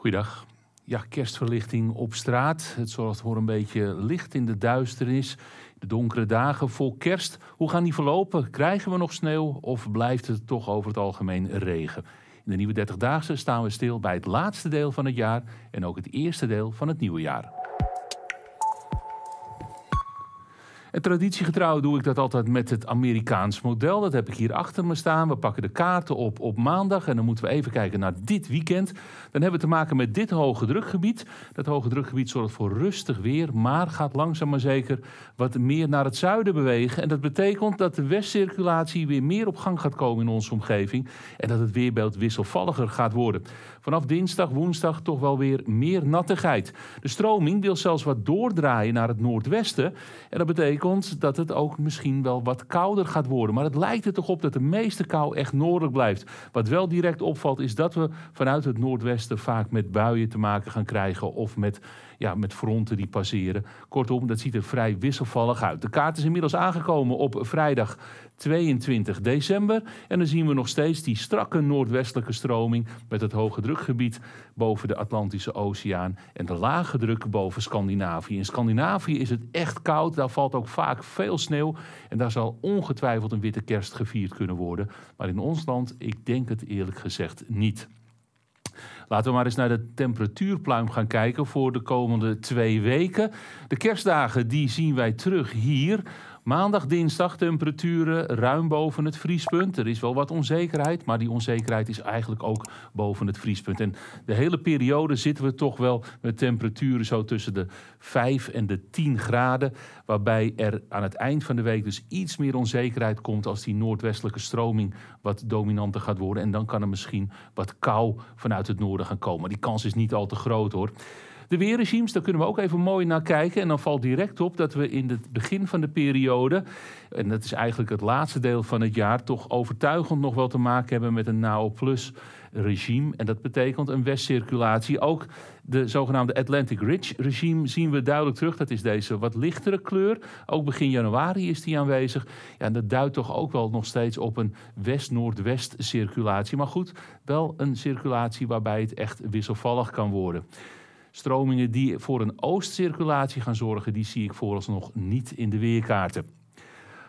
Goeiedag. Ja, kerstverlichting op straat. Het zorgt voor een beetje licht in de duisternis. De donkere dagen vol kerst. Hoe gaan die verlopen? Krijgen we nog sneeuw of blijft het toch over het algemeen regen? In de nieuwe 30-daagse staan we stil bij het laatste deel van het jaar en ook het eerste deel van het nieuwe jaar. En traditiegetrouw doe ik dat altijd met het Amerikaans model. Dat heb ik hier achter me staan. We pakken de kaarten op op maandag en dan moeten we even kijken naar dit weekend. Dan hebben we te maken met dit hoge drukgebied. Dat hoge drukgebied zorgt voor rustig weer, maar gaat langzaam maar zeker wat meer naar het zuiden bewegen. En dat betekent dat de westcirculatie weer meer op gang gaat komen in onze omgeving en dat het weerbeeld wisselvalliger gaat worden. Vanaf dinsdag, woensdag toch wel weer meer nattigheid. De stroming wil zelfs wat doordraaien naar het noordwesten en dat betekent ons dat het ook misschien wel wat kouder gaat worden. Maar het lijkt er toch op dat de meeste kou echt noordelijk blijft. Wat wel direct opvalt is dat we vanuit het noordwesten vaak met buien te maken gaan krijgen of met ja, met fronten die passeren. Kortom, dat ziet er vrij wisselvallig uit. De kaart is inmiddels aangekomen op vrijdag 22 december. En dan zien we nog steeds die strakke noordwestelijke stroming met het hoge drukgebied boven de Atlantische Oceaan en de lage druk boven Scandinavië. In Scandinavië is het echt koud, daar valt ook vaak veel sneeuw en daar zal ongetwijfeld een witte kerst gevierd kunnen worden. Maar in ons land, ik denk het eerlijk gezegd niet. Laten we maar eens naar de temperatuurpluim gaan kijken voor de komende twee weken. De kerstdagen die zien wij terug hier. Maandag, dinsdag temperaturen ruim boven het vriespunt. Er is wel wat onzekerheid, maar die onzekerheid is eigenlijk ook boven het vriespunt. En de hele periode zitten we toch wel met temperaturen zo tussen de 5 en de 10 graden. Waarbij er aan het eind van de week dus iets meer onzekerheid komt als die noordwestelijke stroming wat dominanter gaat worden. En dan kan er misschien wat kou vanuit het noorden gaan komen. Die kans is niet al te groot hoor. De weerregimes, daar kunnen we ook even mooi naar kijken. En dan valt direct op dat we in het begin van de periode, en dat is eigenlijk het laatste deel van het jaar, toch overtuigend nog wel te maken hebben met een NAO Plus regime. En dat betekent een westcirculatie. Ook de zogenaamde Atlantic Ridge regime zien we duidelijk terug. Dat is deze wat lichtere kleur. Ook begin januari is die aanwezig. Ja, en dat duidt toch ook wel nog steeds op een west-noordwest circulatie. Maar goed, wel een circulatie waarbij het echt wisselvallig kan worden. Stromingen die voor een oostcirculatie gaan zorgen, die zie ik vooralsnog niet in de weerkaarten.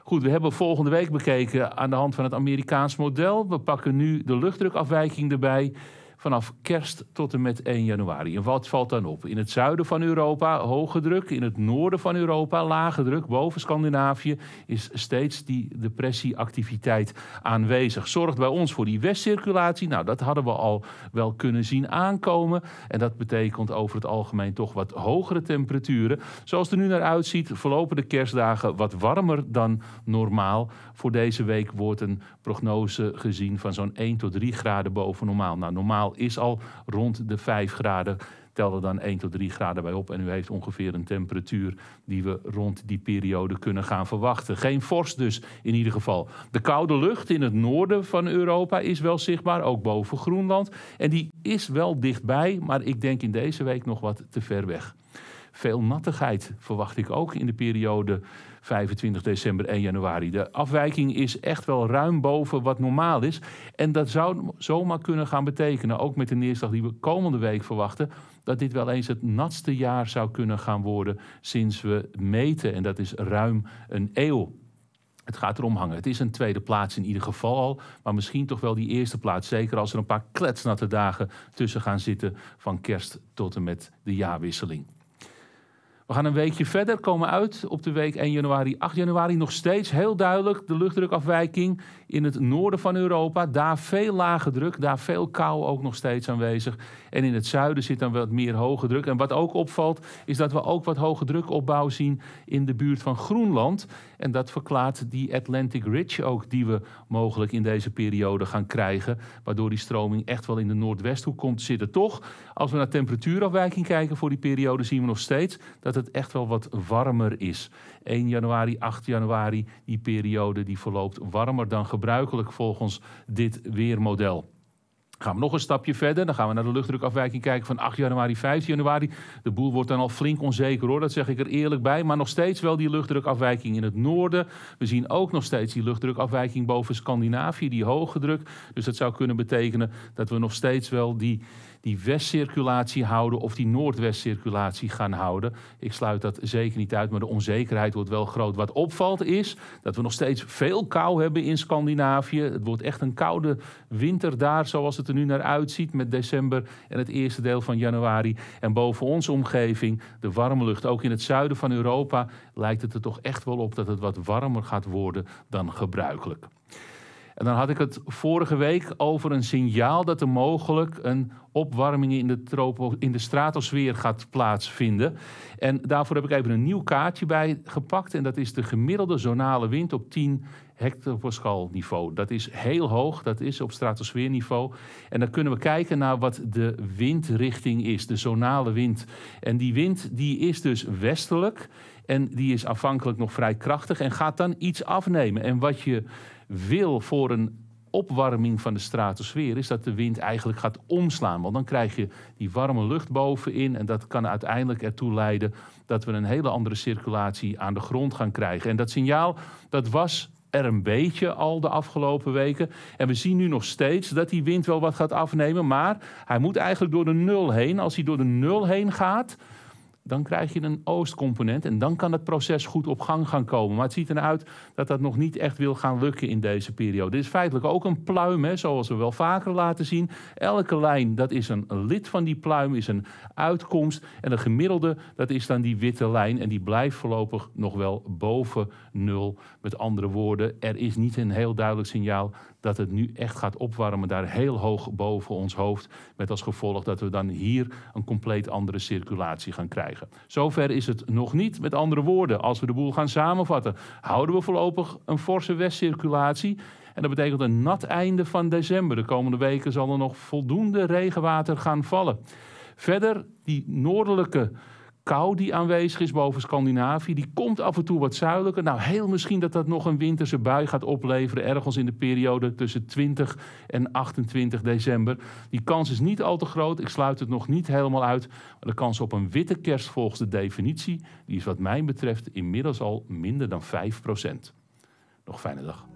Goed, we hebben volgende week bekeken aan de hand van het Amerikaans model. We pakken nu de luchtdrukafwijking erbij vanaf kerst tot en met 1 januari. En wat valt dan op? In het zuiden van Europa hoge druk, in het noorden van Europa lage druk. Boven Scandinavië is steeds die depressieactiviteit aanwezig. Zorgt bij ons voor die westcirculatie. Nou, dat hadden we al wel kunnen zien aankomen. En dat betekent over het algemeen toch wat hogere temperaturen. Zoals het er nu naar uitziet, verlopen de kerstdagen wat warmer dan normaal. Voor deze week wordt een prognose gezien van zo'n 1 tot 3 graden boven normaal. Nou, normaal is al rond de 5 graden. Tel er dan 1 tot 3 graden bij op en u heeft ongeveer een temperatuur die we rond die periode kunnen gaan verwachten. Geen vorst dus in ieder geval. De koude lucht in het noorden van Europa is wel zichtbaar, ook boven Groenland. En die is wel dichtbij, maar ik denk in deze week nog wat te ver weg. Veel nattigheid verwacht ik ook in de periode 25 december 1 januari. De afwijking is echt wel ruim boven wat normaal is. En dat zou zomaar kunnen gaan betekenen, ook met de neerslag die we komende week verwachten, dat dit wel eens het natste jaar zou kunnen gaan worden sinds we meten. En dat is ruim een eeuw. Het gaat erom hangen. Het is een tweede plaats in ieder geval al. Maar misschien toch wel die eerste plaats. Zeker als er een paar kletsnatte dagen tussen gaan zitten. Van kerst tot en met de jaarwisseling. We gaan een weekje verder, komen uit op de week 1 januari, 8 januari. Nog steeds heel duidelijk de luchtdrukafwijking in het noorden van Europa. Daar veel lage druk, daar veel kou ook nog steeds aanwezig. En in het zuiden zit dan wat meer hoge druk. En wat ook opvalt, is dat we ook wat hoge drukopbouw zien in de buurt van Groenland. En dat verklaart die Atlantic Ridge ook, die we mogelijk in deze periode gaan krijgen. Waardoor die stroming echt wel in de noordwesthoek komt zitten. Toch, als we naar temperatuurafwijking kijken voor die periode, zien we nog steeds dat het echt wel wat warmer is. 1 januari, 8 januari, die periode die verloopt warmer dan gebruikelijk volgens dit weermodel. Gaan we nog een stapje verder. Dan gaan we naar de luchtdrukafwijking kijken van 8 januari, 5 januari. De boel wordt dan al flink onzeker hoor, dat zeg ik er eerlijk bij. Maar nog steeds wel die luchtdrukafwijking in het noorden. We zien ook nog steeds die luchtdrukafwijking boven Scandinavië, die hoge druk. Dus dat zou kunnen betekenen dat we nog steeds wel die, die westcirculatie houden of die noordwestcirculatie gaan houden. Ik sluit dat zeker niet uit, maar de onzekerheid wordt wel groot. Wat opvalt is dat we nog steeds veel kou hebben in Scandinavië. Het wordt echt een koude winter daar, zoals het er nu naar uitziet met december en het eerste deel van januari. En boven onze omgeving, de warme lucht, ook in het zuiden van Europa, lijkt het er toch echt wel op dat het wat warmer gaat worden dan gebruikelijk. En dan had ik het vorige week over een signaal dat er mogelijk een opwarming in de, tropo, in de stratosfeer gaat plaatsvinden. En daarvoor heb ik even een nieuw kaartje bij gepakt. En dat is de gemiddelde zonale wind op 10 hectopascal-niveau. Dat is heel hoog, dat is op stratosfeerniveau. En dan kunnen we kijken naar wat de windrichting is, de zonale wind. En die wind die is dus westelijk en die is afhankelijk nog vrij krachtig en gaat dan iets afnemen. En wat je wil voor een opwarming van de stratosfeer is dat de wind eigenlijk gaat omslaan. Want dan krijg je die warme lucht bovenin en dat kan uiteindelijk ertoe leiden dat we een hele andere circulatie aan de grond gaan krijgen. En dat signaal, dat was er een beetje al de afgelopen weken. En we zien nu nog steeds dat die wind wel wat gaat afnemen. Maar hij moet eigenlijk door de nul heen. Als hij door de nul heen gaat, dan krijg je een oostcomponent en dan kan het proces goed op gang gaan komen. Maar het ziet eruit dat dat nog niet echt wil gaan lukken in deze periode. Dit is feitelijk ook een pluim, hè, zoals we wel vaker laten zien. Elke lijn, dat is een lid van die pluim, is een uitkomst. En de gemiddelde, dat is dan die witte lijn. En die blijft voorlopig nog wel boven nul. Met andere woorden, er is niet een heel duidelijk signaal dat het nu echt gaat opwarmen, daar heel hoog boven ons hoofd. Met als gevolg dat we dan hier een compleet andere circulatie gaan krijgen. Zover is het nog niet. Met andere woorden, als we de boel gaan samenvatten, houden we voorlopig een forse westcirculatie. En dat betekent een nat einde van december. De komende weken zal er nog voldoende regenwater gaan vallen. Verder, die noordelijke kou die aanwezig is boven Scandinavië, die komt af en toe wat zuidelijker. Nou, heel misschien dat dat nog een winterse bui gaat opleveren, ergens in de periode tussen 20 en 28 december. Die kans is niet al te groot. Ik sluit het nog niet helemaal uit. Maar de kans op een witte kerst volgens de definitie, die is wat mij betreft inmiddels al minder dan 5%. Nog fijne dag.